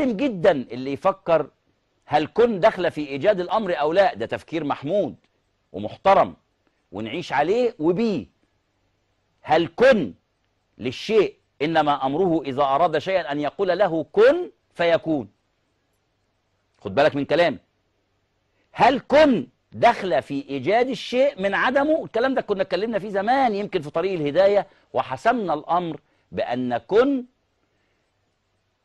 محترم جدا اللي يفكر هل كن دخل في ايجاد الامر او لا ده تفكير محمود ومحترم ونعيش عليه وبيه هل كن للشيء انما امره اذا اراد شيئا ان يقول له كن فيكون خد بالك من كلامي هل كن دخل في ايجاد الشيء من عدمه الكلام ده كنا اتكلمنا فيه زمان يمكن في طريق الهدايه وحسمنا الامر بان كن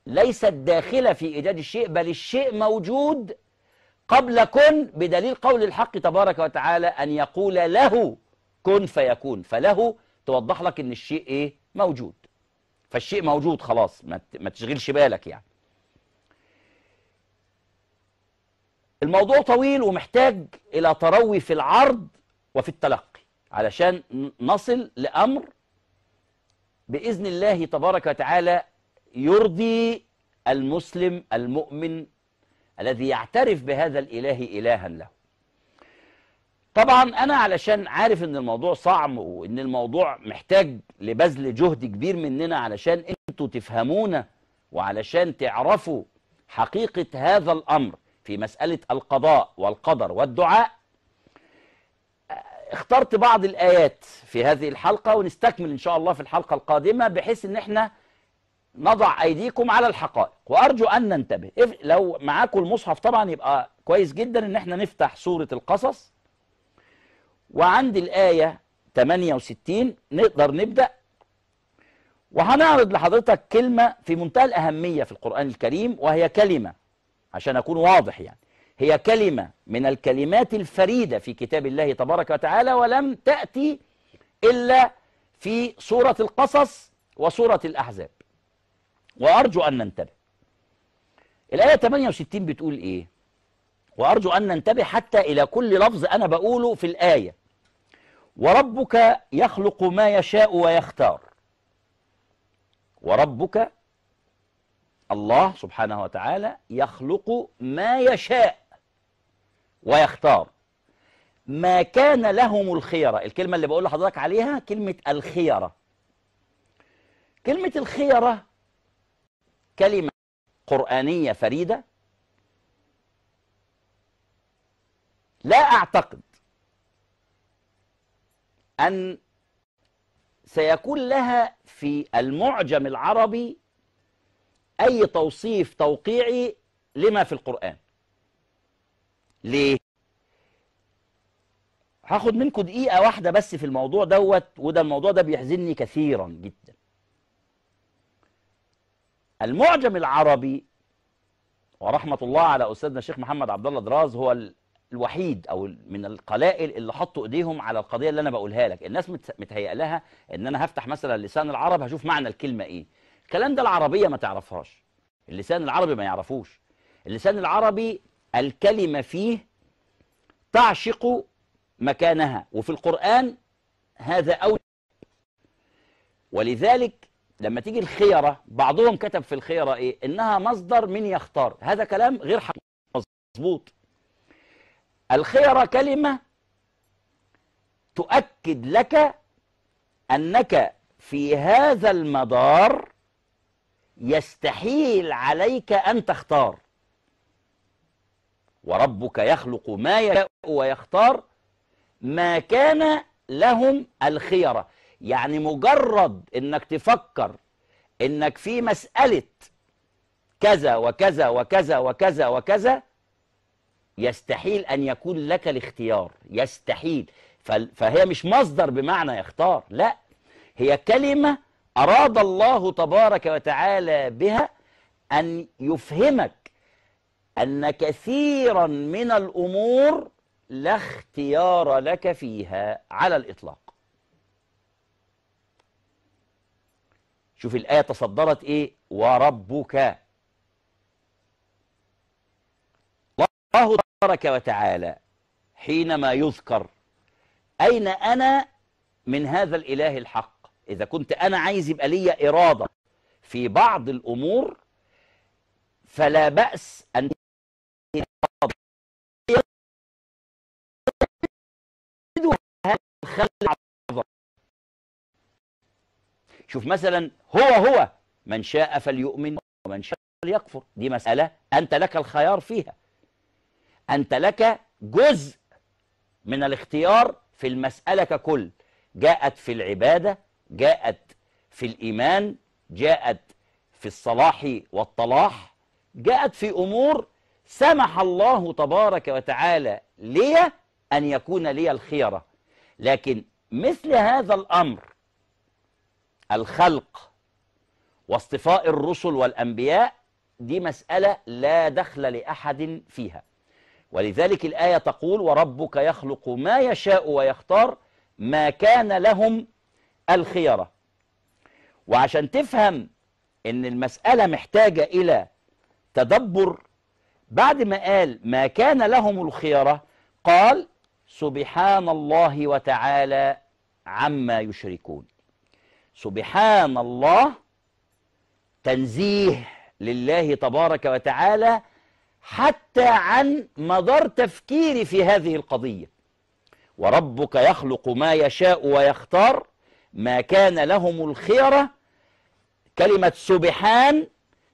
ليست داخلة في إيجاد الشيء بل الشيء موجود قبل كن بدليل قول الحق تبارك وتعالى أن يقول له كن فيكون فله توضح لك أن الشيء إيه موجود فالشيء موجود خلاص ما تشغلش بالك يعني الموضوع طويل ومحتاج إلى تروي في العرض وفي التلقي علشان نصل لأمر بإذن الله تبارك وتعالى يرضي المسلم المؤمن الذي يعترف بهذا الإله إلها له طبعا أنا علشان عارف أن الموضوع صعب وأن الموضوع محتاج لبذل جهد كبير مننا علشان أنتوا تفهمونا وعلشان تعرفوا حقيقة هذا الأمر في مسألة القضاء والقدر والدعاء اخترت بعض الآيات في هذه الحلقة ونستكمل إن شاء الله في الحلقة القادمة بحيث أن احنا نضع أيديكم على الحقائق وأرجو أن ننتبه لو معاكم المصحف طبعا يبقى كويس جدا إن احنا نفتح سورة القصص وعند الآية 68 نقدر نبدأ وهنعرض لحضرتك كلمة في منتهى الأهمية في القرآن الكريم وهي كلمة عشان أكون واضح يعني هي كلمة من الكلمات الفريدة في كتاب الله تبارك وتعالى ولم تأتي إلا في سورة القصص وسورة الأحزاب وأرجو أن ننتبه الآية 68 بتقول إيه وأرجو أن ننتبه حتى إلى كل لفظ أنا بقوله في الآية وربك يخلق ما يشاء ويختار وربك الله سبحانه وتعالى يخلق ما يشاء ويختار ما كان لهم الخيرة الكلمة اللي بقول لحضرتك عليها كلمة الخيرة كلمة الخيرة كلمة قرآنية فريدة لا أعتقد أن سيكون لها في المعجم العربي أي توصيف توقيعي لما في القرآن ليه؟ هاخد منكم دقيقة واحدة بس في الموضوع دوت وده الموضوع ده بيحزنني كثيرا جدا المعجم العربي ورحمة الله على أستاذنا الشيخ محمد عبد الله دراز هو الوحيد أو من القلائل اللي حطوا إيديهم على القضية اللي أنا بقولها لك الناس متهيئ لها إن أنا هفتح مثلا لسان العرب هشوف معنى الكلمة إيه الكلام ده العربية ما تعرفهاش اللسان العربي ما يعرفوش اللسان العربي الكلمة فيه تعشق مكانها وفي القرآن هذا أول ولذلك لما تيجي الخيرة بعضهم كتب في الخيرة إيه إنها مصدر من يختار هذا كلام غير حقيقي مظبوط الخيرة كلمة تؤكد لك أنك في هذا المدار يستحيل عليك أن تختار وربك يخلق ما يشاء ويختار ما كان لهم الخيره يعني مجرد انك تفكر انك في مسألة كذا وكذا وكذا وكذا وكذا يستحيل ان يكون لك الاختيار يستحيل فهي مش مصدر بمعنى يختار لا هي كلمة أراد الله تبارك وتعالى بها أن يفهمك أن كثيرا من الأمور لا اختيار لك فيها على الإطلاق شوف الآية تصدرت إيه وربك الله تبارك وتعالى حينما يذكر أين أنا من هذا الإله الحق إذا كنت أنا عايز يبقى لي إرادة في بعض الأمور فلا بأس أن شوف مثلا هو هو من شاء فليؤمن ومن شاء فليكفر دي مسألة أنت لك الخيار فيها أنت لك جزء من الاختيار في المسألة ككل جاءت في العبادة جاءت في الإيمان جاءت في الصلاح والطلاح جاءت في أمور سمح الله تبارك وتعالى لي أن يكون لي الخيرة لكن مثل هذا الأمر الخلق واصطفاء الرسل والأنبياء دي مسألة لا دخل لأحد فيها ولذلك الآية تقول وربك يخلق ما يشاء ويختار ما كان لهم الخيرة وعشان تفهم ان المسألة محتاجة الى تدبر بعد ما قال ما كان لهم الخيرة قال سبحان الله وتعالى عما يشركون سبحان الله تنزيه لله تبارك وتعالى حتى عن مدار تفكيري في هذه القضية وربك يخلق ما يشاء ويختار ما كان لهم الخيرة كلمة سبحان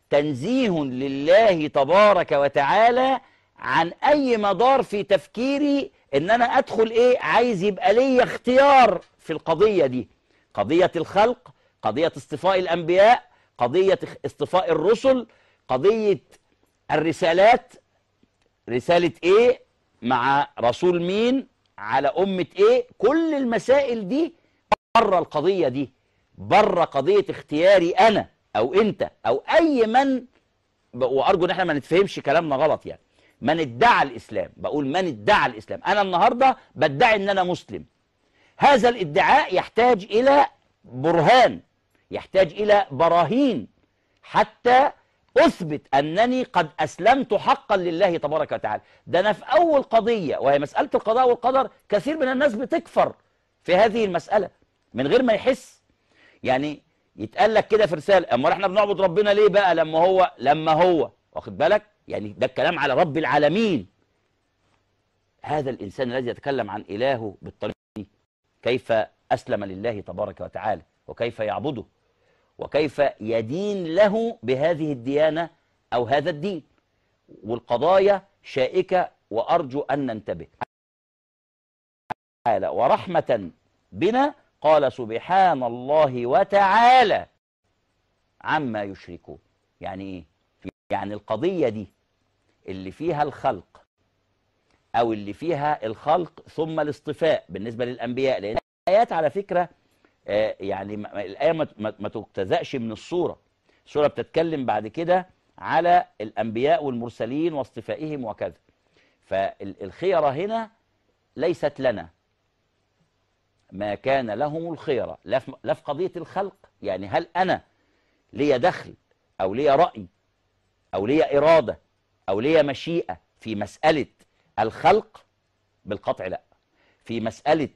تنزيه لله تبارك وتعالى عن أي مدار في تفكيري إن أنا أدخل إيه عايز يبقى لي اختيار في القضية دي قضية الخلق قضية اصطفاء الأنبياء قضية اصطفاء الرسل قضية الرسالات رسالة إيه مع رسول مين على أمة إيه كل المسائل دي بره القضية دي بره قضية اختياري أنا أو أنت أو أي من وأرجو إن إحنا ما نتفهمش كلامنا غلط يعني من ادعى الإسلام بقول من ادعى الإسلام أنا النهاردة بدعي إن أنا مسلم هذا الادعاء يحتاج إلى برهان يحتاج إلى براهين حتى أثبت أنني قد أسلمت حقا لله تبارك وتعالى ده أنا في أول قضية وهي مسألة القضاء والقدر كثير من الناس بتكفر في هذه المسألة من غير ما يحس يعني يتقال لك كده في رسالة أما احنا بنعبد ربنا ليه بقى لما هو لما هو واخد بالك يعني ده الكلام على رب العالمين هذا الإنسان الذي يتكلم عن إلهه بالطريقة كيف أسلم لله تبارك وتعالى وكيف يعبده وكيف يدين له بهذه الديانة أو هذا الدين والقضايا شائكة وأرجو أن ننتبه ورحمة بنا قال سبحان الله وتعالى عما يشركون يعني إيه؟ يعني القضية دي اللي فيها الخلق أو اللي فيها الخلق ثم الاصطفاء بالنسبة للأنبياء لأن الآيات على فكرة آه، يعني الآية ما تجتزأش من الصورة الصورة بتتكلم بعد كده على الأنبياء والمرسلين واصطفائهم وكذا فالخيرة هنا ليست لنا ما كان لهم الخيرة لا في قضية الخلق يعني هل أنا لي دخل أو لي رأي أو لي إرادة أو لي مشيئة في مسألة الخلق بالقطع لا في مسألة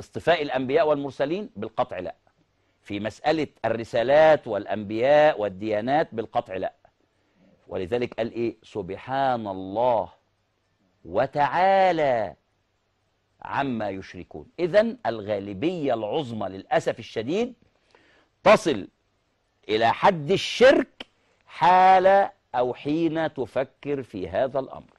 اصطفاء الأنبياء والمرسلين بالقطع لا في مسألة الرسالات والأنبياء والديانات بالقطع لا ولذلك قال إيه سبحان الله وتعالى عما يشركون إذا الغالبية العظمى للأسف الشديد تصل إلى حد الشرك حال أو حين تفكر في هذا الأمر